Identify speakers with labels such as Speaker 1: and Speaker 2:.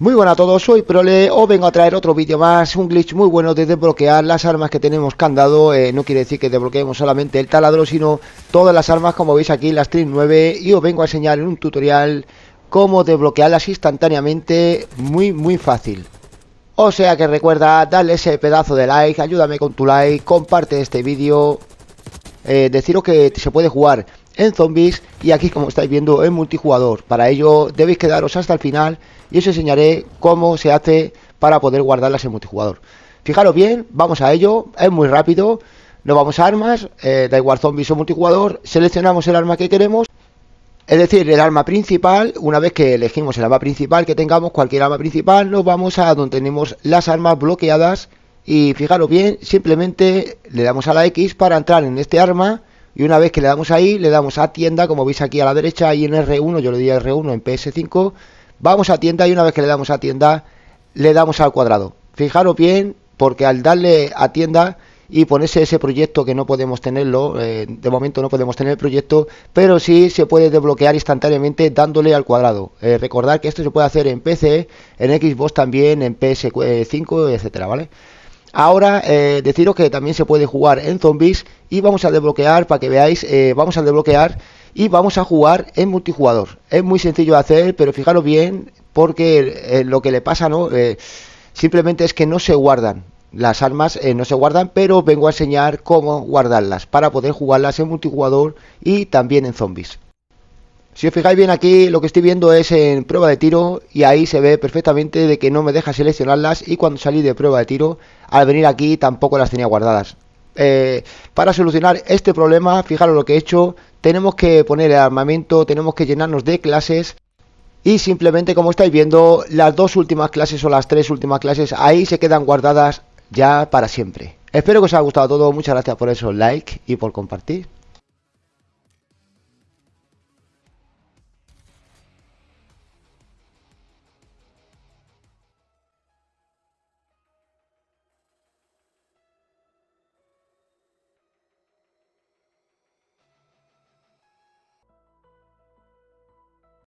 Speaker 1: Muy buenas a todos, soy Prole, os vengo a traer otro vídeo más, un glitch muy bueno de desbloquear las armas que tenemos candado, eh, no quiere decir que desbloqueemos solamente el taladro, sino todas las armas como veis aquí, las Stream 9, y os vengo a enseñar en un tutorial cómo desbloquearlas instantáneamente, muy muy fácil. O sea que recuerda, dale ese pedazo de like, ayúdame con tu like, comparte este vídeo, eh, deciros que se puede jugar en zombies y aquí como estáis viendo en multijugador. Para ello debéis quedaros hasta el final y os enseñaré cómo se hace para poder guardarlas en multijugador. Fijaros bien, vamos a ello, es muy rápido, nos vamos a armas, eh, da igual zombies o multijugador, seleccionamos el arma que queremos, es decir, el arma principal, una vez que elegimos el arma principal que tengamos, cualquier arma principal, nos vamos a donde tenemos las armas bloqueadas y fijaros bien, simplemente le damos a la X para entrar en este arma y una vez que le damos ahí, le damos a tienda, como veis aquí a la derecha, ahí en R1, yo le di R1 en PS5, vamos a tienda y una vez que le damos a tienda, le damos al cuadrado. Fijaros bien, porque al darle a tienda y ponerse ese proyecto que no podemos tenerlo, eh, de momento no podemos tener el proyecto, pero sí se puede desbloquear instantáneamente dándole al cuadrado. Eh, recordar que esto se puede hacer en PC, en Xbox también, en PS5, etcétera, ¿vale? Ahora eh, deciros que también se puede jugar en zombies y vamos a desbloquear, para que veáis, eh, vamos a desbloquear y vamos a jugar en multijugador. Es muy sencillo de hacer, pero fijaros bien porque eh, lo que le pasa, ¿no? simplemente es que no se guardan. Las armas no se guardan, pero vengo a enseñar cómo guardarlas para poder jugarlas en multijugador y también en zombies. Si os fijáis bien aquí, lo que estoy viendo es en prueba de tiro y ahí se ve perfectamente de que no me deja seleccionarlas y cuando salí de prueba de tiro, al venir aquí tampoco las tenía guardadas. Eh, para solucionar este problema, fijaros lo que he hecho, tenemos que poner el armamento, tenemos que llenarnos de clases y simplemente como estáis viendo, las dos últimas clases o las tres últimas clases ahí se quedan guardadas ya para siempre. Espero que os haya gustado todo, muchas gracias por eso, like y por compartir.